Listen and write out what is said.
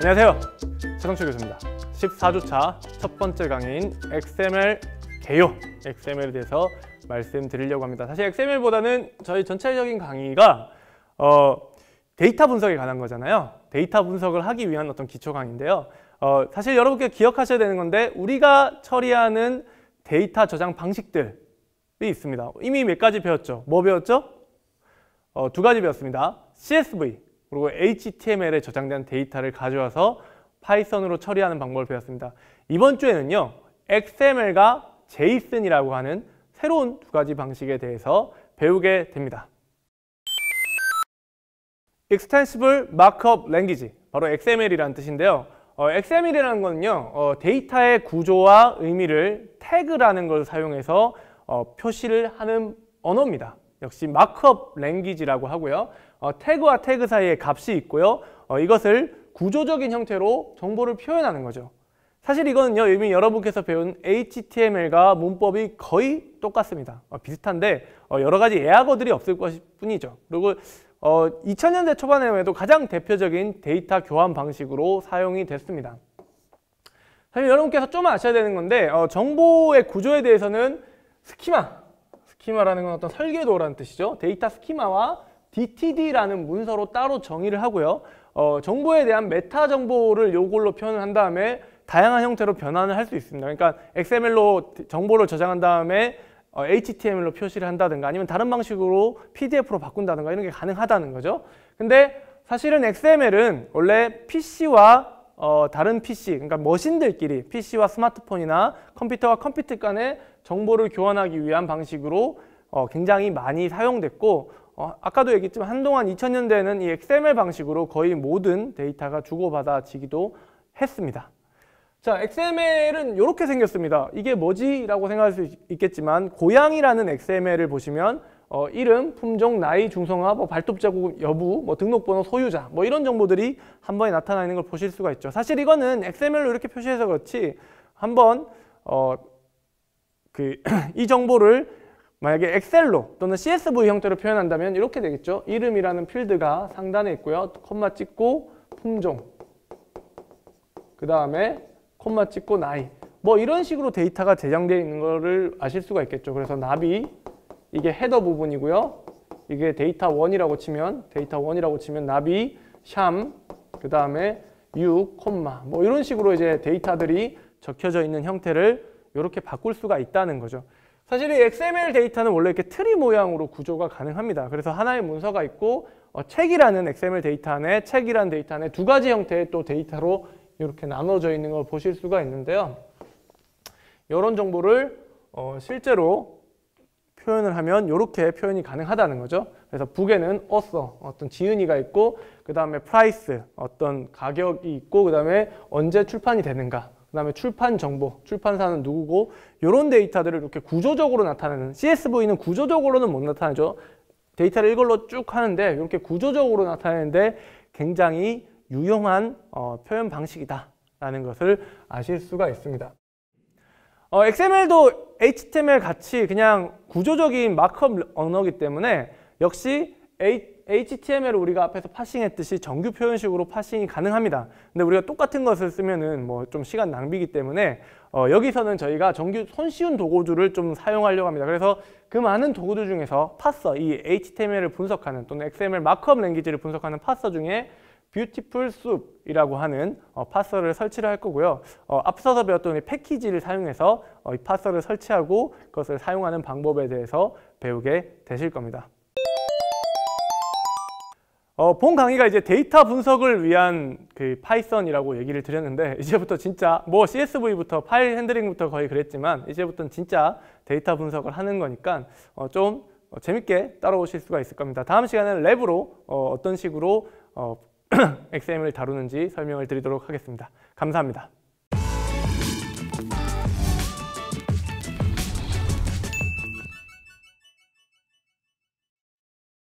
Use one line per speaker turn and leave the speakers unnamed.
안녕하세요 최성철 교수입니다 14주차 첫 번째 강의인 XML 개요 XML에 대해서 말씀드리려고 합니다 사실 XML보다는 저희 전체적인 강의가 어, 데이터 분석에 관한 거잖아요 데이터 분석을 하기 위한 어떤 기초 강의인데요 어, 사실 여러분께 기억하셔야 되는 건데 우리가 처리하는 데이터 저장 방식들이 있습니다 이미 몇 가지 배웠죠 뭐 배웠죠? 어, 두 가지 배웠습니다 CSV 그리고 HTML에 저장된 데이터를 가져와서 파이썬으로 처리하는 방법을 배웠습니다. 이번 주에는요. XML과 JSON이라고 하는 새로운 두 가지 방식에 대해서 배우게 됩니다. Extensible Markup Language, 바로 XML이라는 뜻인데요. 어, XML이라는 거는요, 어, 데이터의 구조와 의미를 태그라는 걸 사용해서 어, 표시를 하는 언어입니다. 역시 마크업 랭귀지라고 하고요. 어, 태그와 태그 사이에 값이 있고요. 어, 이것을 구조적인 형태로 정보를 표현하는 거죠. 사실 이거는요 이미 여러분께서 배운 HTML과 문법이 거의 똑같습니다. 어, 비슷한데 어, 여러 가지 예약어들이 없을 것 뿐이죠. 그리고 어, 2000년대 초반에도 가장 대표적인 데이터 교환 방식으로 사용이 됐습니다. 사실 여러분께서 좀 아셔야 되는 건데 어, 정보의 구조에 대해서는 스키마 스키마라는 건 어떤 설계도라는 뜻이죠. 데이터 스키마와 DTD라는 문서로 따로 정의를 하고요. 어, 정보에 대한 메타 정보를 요걸로 표현을 한 다음에 다양한 형태로 변환을 할 수 있습니다. 그러니까 XML로 정보를 저장한 다음에 어, HTML로 표시를 한다든가 아니면 다른 방식으로 PDF로 바꾼다든가 이런 게 가능하다는 거죠. 근데 사실은 XML은 원래 PC와 어, 다른 PC, 그러니까 머신들끼리 PC와 스마트폰이나 컴퓨터와 컴퓨터 간의 정보를 교환하기 위한 방식으로 어, 굉장히 많이 사용됐고 어, 아까도 얘기했지만 한동안 2000년대에는 이 XML 방식으로 거의 모든 데이터가 주고받아지기도 했습니다. 자, XML은 이렇게 생겼습니다. 이게 뭐지? 라고 생각할 수 있겠지만 고양이라는 XML을 보시면 어, 이름, 품종, 나이, 중성화, 뭐 발톱 자국 여부, 뭐 등록번호, 소유자 뭐 이런 정보들이 한 번에 나타나 있는 걸 보실 수가 있죠. 사실 이거는 x m l 로 이렇게 표시해서 그렇지 한번 어, 그 이 정보를 만약에 엑셀로 또는 CSV 형태로 표현한다면 이렇게 되겠죠. 이름이라는 필드가 상단에 있고요. 콤마 찍고 품종 그 다음에 콤마 찍고 나이 뭐 이런 식으로 데이터가 제장되어 있는 거를 아실 수가 있겠죠. 그래서 나비 이게 헤더 부분이고요. 이게 데이터 1이라고 치면 데이터 1이라고 치면 나비, 샴, 그 다음에 유, 콤마 뭐 이런 식으로 이제 데이터들이 적혀져 있는 형태를 이렇게 바꿀 수가 있다는 거죠. 사실 이 XML 데이터는 원래 이렇게 트리 모양으로 구조가 가능합니다. 그래서 하나의 문서가 있고 어, 책이라는 XML 데이터 안에 책이라는 데이터 안에 두 가지 형태의 또 데이터로 이렇게 나눠져 있는 걸 보실 수가 있는데요. 이런 정보를 어, 실제로 표현을 하면 이렇게 표현이 가능하다는 거죠. 그래서 북에는 어서 어떤 지은이가 있고 그 다음에 프라이스 어떤 가격이 있고 그 다음에 언제 출판이 되는가 그 다음에 출판 정보, 출판사는 누구고 이런 데이터들을 이렇게 구조적으로 나타내는 CSV는 구조적으로는 못 나타내죠. 데이터를 이걸로 쭉 하는데 이렇게 구조적으로 나타내는데 굉장히 유용한 어, 표현 방식이다라는 것을 아실 수가 있습니다. 어, XML도 HTML 같이 그냥 구조적인 마크업 언어기 이 때문에 역시 HTML을 우리가 앞에서 파싱했듯이 정규 표현식으로 파싱이 가능합니다. 근데 우리가 똑같은 것을 쓰면은 뭐 좀 시간 낭비기 때문에 어, 여기서는 저희가 정규 손쉬운 도구들을 좀 사용하려고 합니다. 그래서 그 많은 도구들 중에서 파서 이 HTML을 분석하는 또는 XML 마크업 랭귀지를 분석하는 파서 중에 뷰티풀 숲이라고 하는 어, 파서를 설치를 할 거고요. 어, 앞서서 배웠던 이 패키지를 사용해서 어, 이 파서를 설치하고 그것을 사용하는 방법에 대해서 배우게 되실 겁니다. 어, 본 강의가 이제 데이터 분석을 위한 그 파이썬이라고 얘기를 드렸는데 이제부터 진짜 뭐 CSV부터 파일 핸들링부터 거의 그랬지만 이제부터는 진짜 데이터 분석을 하는 거니까 어, 좀 재밌게 따라오실 수가 있을 겁니다. 다음 시간에는 랩으로 어, 어떤 식으로 어, XML을 다루는지 설명을 드리도록 하겠습니다. 감사합니다.